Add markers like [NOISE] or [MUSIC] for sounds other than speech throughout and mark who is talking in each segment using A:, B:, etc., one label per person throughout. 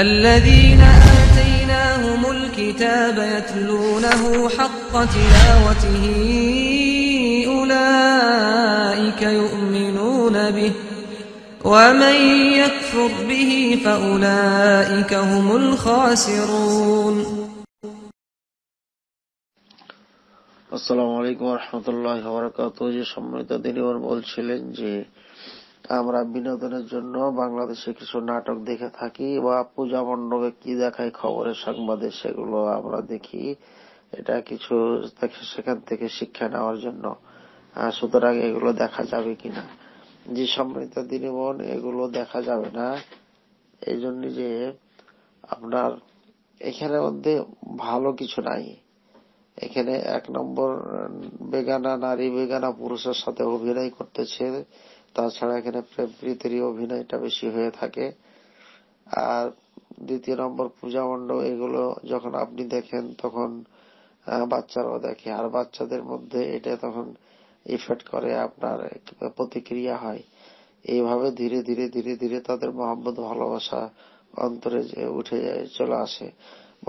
A: الذين آتيناهم الكتاب يتلونه حق تلاوته أولئك يؤمنون به ومن يكفر به فأولئك هم الخاسرون السلام عليكم ورحمة الله وبركاته আমরা বিনোদনের জন্য বাংলাদেশে কিছু নাটক দেখে থাকি বা পূজা মণ্ডপে কি দেখায় খবরের সংবাদে সেগুলো আমরা দেখি এটা কিছু সেখান থেকে শিক্ষা নেওয়ার জন্য সুতরাং এগুলো দেখা যাবে কিনা যে সমৃদ্ধ দিনীবন এগুলো দেখা যাবে না এই জন্য যে আপনার এখানের মধ্যে ভালো কিছু নাই এখানে এক নম্বর বেগানা নারী বেগানা পুরুষের সাথে অভিনয় করতেছে তাছাড়া এখানে প্রেম প্রীতির অভিনয়টা বেশি হয়ে থাকে আর দ্বিতীয় নম্বর পূজা মণ্ডপ এগুলো যখন আপনি দেখেন তখন বাচ্চারাও দেখে আর বাচ্চাদের মধ্যে এটা তখন ইফেক্ট করে আপনার প্রতিক্রিয়া হয় এইভাবে ধীরে ধীরে ধীরে ধীরে তাদের মহব্বত ভালোবাসা অন্তরে উঠে চলে আসে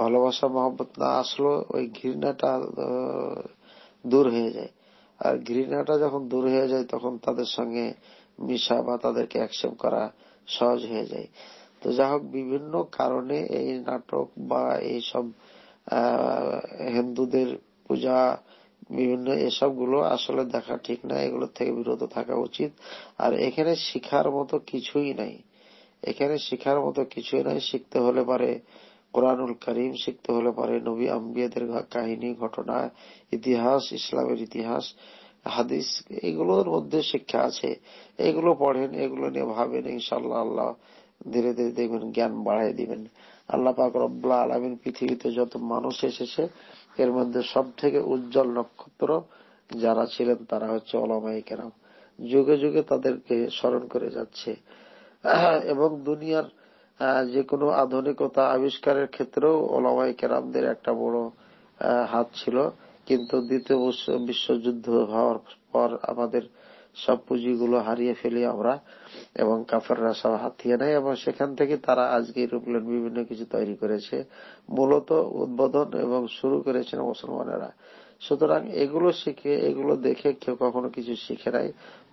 A: ভালোবাসা মহব্বত না আসলেও ওই ঘৃণাটা দূর হয়ে যায় আর ঘৃণাটা যখন দূর হয়ে যায় তখন তাদের সঙ্গে মিশা বা তাদেরকে অ্যাকসেপ্ট করা সহজ হয়ে যায় তো যা হোক বিভিন্ন কারণে এই নাটক বা এইসব হিন্দুদের পূজা বিভিন্ন এসবগুলো আসলে দেখা ঠিক না এগুলো থেকে বিরত থাকা উচিত আর এখানে শিখার মতো কিছুই নাই এখানে শিখার মতো কিছুই নাই শিখতে হলে পারে কোরআনুল করিম শিখতে হলে পরে নবী আম্বিয়াদের কাহিনী ঘটনা ইতিহাস ইসলামের ইতিহাস হাদিস এগুলোর মধ্যে শিক্ষা আছে এগুলো পড়েন এগুলো নিয়ে ভাবেন ইনশাল্লাহ আল্লাহ ধীরে ধীরে দেখবেন জ্ঞান বাড়াই দিবেন আল্লাহ পাক রব্লা আলমিন পৃথিবীতে যত মানুষ এসেছে এর মধ্যে সব থেকে উজ্জ্বল নক্ষত্র যারা ছিলেন তারা হচ্ছে অলামাই কেরাম যুগে যুগে তাদেরকে স্মরণ করে যাচ্ছে [CLEARS THROAT] এবং দুনিয়ার যে কোনো আধুনিকতা আবিষ্কারের ক্ষেত্রেও ওলামাই কেরামদের একটা বড় হাত ছিল কিন্তু দ্বিতীয় বিশ্বযুদ্ধ হওয়ার পর আমাদের সব পুঁজিগুলো হারিয়ে ফেলি আমরা এবং কাফেররা সব হাতিয়ে নেয় এবং সেখান থেকে তারা আজকে এরোপ্লেন বিভিন্ন কিছু তৈরি করেছে মূলত উদ্বোধন এবং শুরু করেছেন মুসলমানেরা সুতরাং এগুলো শিখে এগুলো দেখে কেউ কখনো কিছু শিখে নাই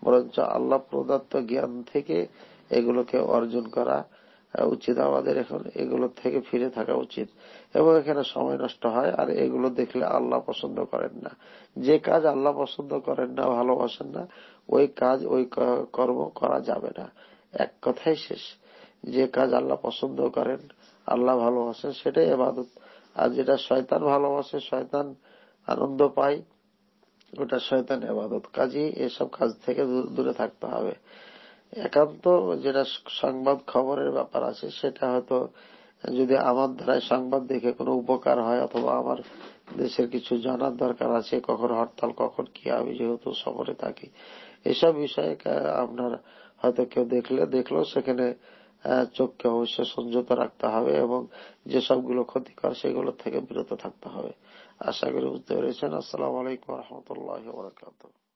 A: বরঞ্চ আল্লাহ প্রদত্ত জ্ঞান থেকে এগুলোকে অর্জন করা হ্যাঁ, উচিত আমাদের এখন এগুলোর থেকে ফিরে থাকা উচিত এবং এখানে সময় নষ্ট হয় আর এগুলো দেখলে আল্লাহ পছন্দ করেন না যে কাজ আল্লাহ পছন্দ করেন না ভালোবাসেন না ওই কাজ ওই কর্ম করা যাবে না এক কথাই শেষ যে কাজ আল্লাহ পছন্দ করেন আল্লাহ ভালোবাসেন সেটাই এবাদত আর যেটা শয়তান ভালোবাসে শয়তান আনন্দ পায় ওটা শয়তান এবাদত কাজী এসব কাজ থেকে দূরে থাকতে হবে একান্ত যেটা সংবাদ খবরের ব্যাপার আছে সেটা হয়তো যদি আমার দ্বারাই সংবাদ দেখে কোনো উপকার হয় অথবা আমার দেশের কিছু জানার দরকার আছে কখন হরতাল কখন কি আমি যেহেতু সফরে থাকি এসব বিষয়ে আপনার হয়তো কেউ দেখলে দেখলেও সেখানে চোখকে অবশ্যই সংযত রাখতে হবে এবং যে সবগুলো ক্ষতিকর সেগুলো থেকে বিরত থাকতে হবে আশা করি বুঝতে পেরেছেন আসসালাম আলাইকুম রহমতুল্লাহ